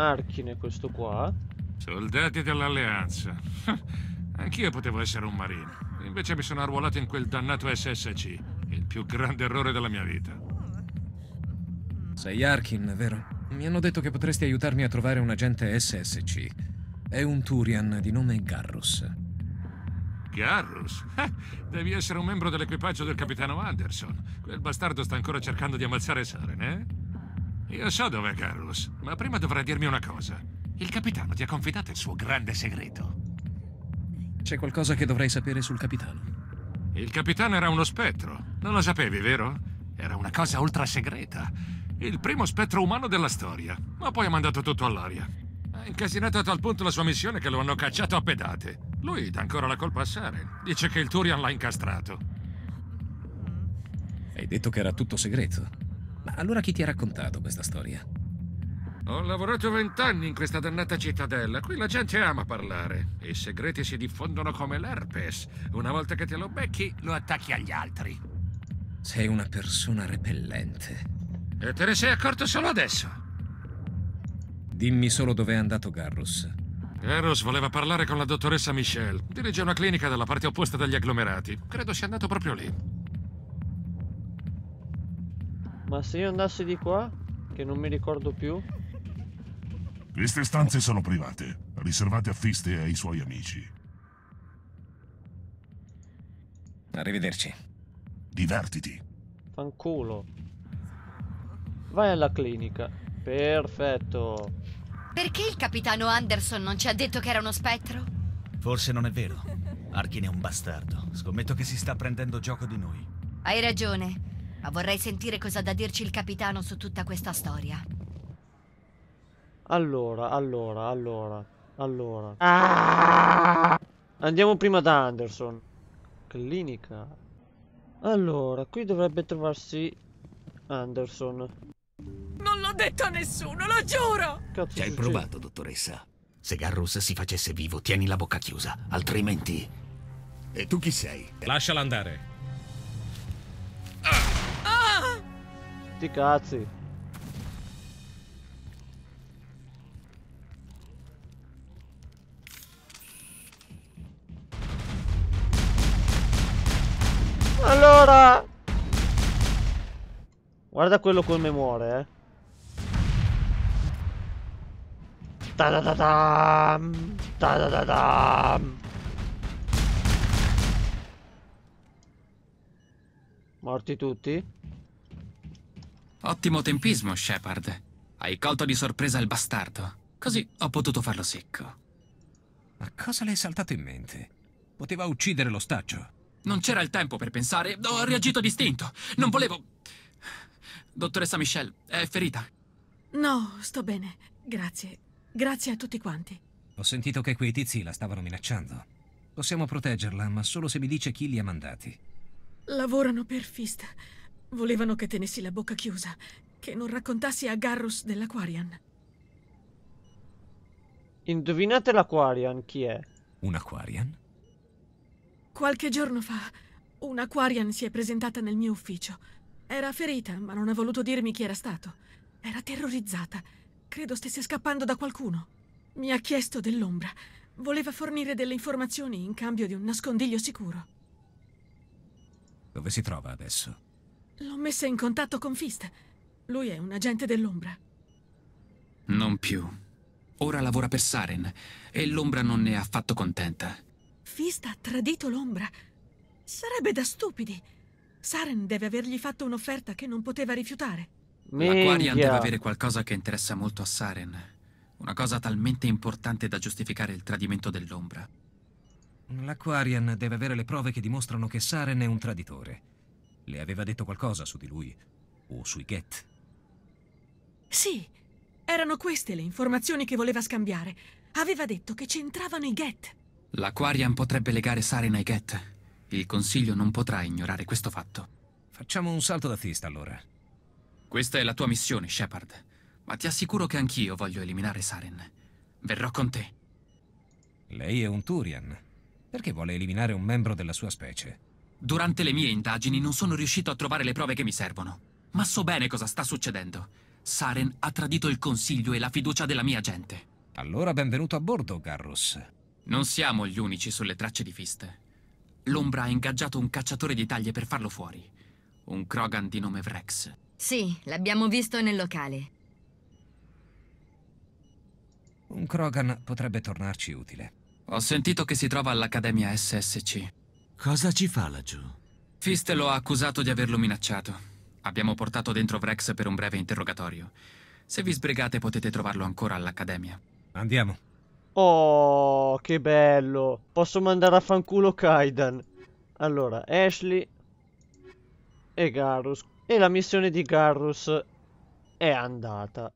Archine questo qua. Soldati dell'Alleanza. Anch'io potevo essere un marine. Invece mi sono arruolato in quel dannato SSC. Il più grande errore della mia vita. Sei Arkin, vero? Mi hanno detto che potresti aiutarmi a trovare un agente SSC. È un Turian di nome Garrus. Garrus? Eh, devi essere un membro dell'equipaggio del capitano Anderson. Quel bastardo sta ancora cercando di ammazzare Saren, eh? Io so dov'è Carlos, ma prima dovrà dirmi una cosa. Il capitano ti ha confidato il suo grande segreto. C'è qualcosa che dovrei sapere sul capitano. Il capitano era uno spettro. Non lo sapevi, vero? Era una cosa ultra segreta. Il primo spettro umano della storia. Ma poi ha mandato tutto all'aria. Ha incasinato a tal punto la sua missione che lo hanno cacciato a pedate. Lui dà ancora la colpa a Saren. Dice che il Turian l'ha incastrato. Hai detto che era tutto segreto. Ma allora chi ti ha raccontato questa storia? Ho lavorato vent'anni in questa dannata cittadella. Qui la gente ama parlare. I segreti si diffondono come l'herpes. Una volta che te lo becchi, lo attacchi agli altri. Sei una persona repellente. E te ne sei accorto solo adesso? Dimmi solo dove è andato Garrus. Garrus voleva parlare con la dottoressa Michelle. Dirige una clinica dalla parte opposta dagli agglomerati. Credo sia andato proprio lì. Ma se io andassi di qua, che non mi ricordo più... Queste stanze sono private, riservate a Fiste e ai suoi amici. Arrivederci. Divertiti. Fanculo. Vai alla clinica. Perfetto. Perché il capitano Anderson non ci ha detto che era uno spettro? Forse non è vero. Arkin è un bastardo. Scommetto che si sta prendendo gioco di noi. Hai ragione ma vorrei sentire cosa ha da dirci il capitano su tutta questa storia. Allora, allora, allora, allora. Ah! Andiamo prima da Anderson. Clinica. Allora, qui dovrebbe trovarsi Anderson. Non l'ho detto a nessuno, lo giuro! Cazzo Ci hai provato, dottoressa. Se Garrus si facesse vivo, tieni la bocca chiusa, altrimenti... E tu chi sei? Lasciala andare. Sti cazzi. Allora! Guarda quello come muore, eh. Ta da da dam! Ta da da dam! Morti tutti? Ottimo tempismo, Shepard. Hai colto di sorpresa il bastardo. Così ho potuto farlo secco. Ma cosa le è saltato in mente? Poteva uccidere l'ostaccio. Non c'era il tempo per pensare. Ho reagito distinto. Non volevo... Dottoressa Michelle, è ferita? No, sto bene. Grazie. Grazie a tutti quanti. Ho sentito che quei tizi la stavano minacciando. Possiamo proteggerla, ma solo se mi dice chi li ha mandati. Lavorano per Fista. Volevano che tenessi la bocca chiusa, che non raccontassi a Garrus dell'Aquarian. Indovinate l'Aquarian chi è? Un Aquarian? Qualche giorno fa un Aquarian si è presentata nel mio ufficio. Era ferita, ma non ha voluto dirmi chi era stato. Era terrorizzata. Credo stesse scappando da qualcuno. Mi ha chiesto dell'ombra. Voleva fornire delle informazioni in cambio di un nascondiglio sicuro. Dove si trova adesso? L'ho messa in contatto con Fist. Lui è un agente dell'ombra. Non più. Ora lavora per Saren e l'ombra non ne è affatto contenta. Fist ha tradito l'ombra. Sarebbe da stupidi. Saren deve avergli fatto un'offerta che non poteva rifiutare. L'Aquarian deve avere qualcosa che interessa molto a Saren. Una cosa talmente importante da giustificare il tradimento dell'ombra. L'Aquarian deve avere le prove che dimostrano che Saren è un traditore. Le aveva detto qualcosa su di lui o sui Get? Sì, erano queste le informazioni che voleva scambiare. Aveva detto che c'entravano i Get. L'Aquarian potrebbe legare Saren ai Get. Il Consiglio non potrà ignorare questo fatto. Facciamo un salto da festa, allora. Questa è la tua missione, Shepard. Ma ti assicuro che anch'io voglio eliminare Saren. Verrò con te. Lei è un Turian. Perché vuole eliminare un membro della sua specie? Durante le mie indagini non sono riuscito a trovare le prove che mi servono, ma so bene cosa sta succedendo. Saren ha tradito il consiglio e la fiducia della mia gente. Allora benvenuto a bordo, Garrus. Non siamo gli unici sulle tracce di Fist. L'ombra ha ingaggiato un cacciatore di taglie per farlo fuori. Un Krogan di nome Vrex. Sì, l'abbiamo visto nel locale. Un Krogan potrebbe tornarci utile. Ho sentito che si trova all'Accademia SSC. Cosa ci fa laggiù? Fist lo ha accusato di averlo minacciato. Abbiamo portato dentro Vrex per un breve interrogatorio. Se vi sbrigate potete trovarlo ancora all'Accademia. Andiamo. Oh, che bello. Posso mandare a fanculo Kaidan. Allora, Ashley e Garrus. E la missione di Garrus è andata.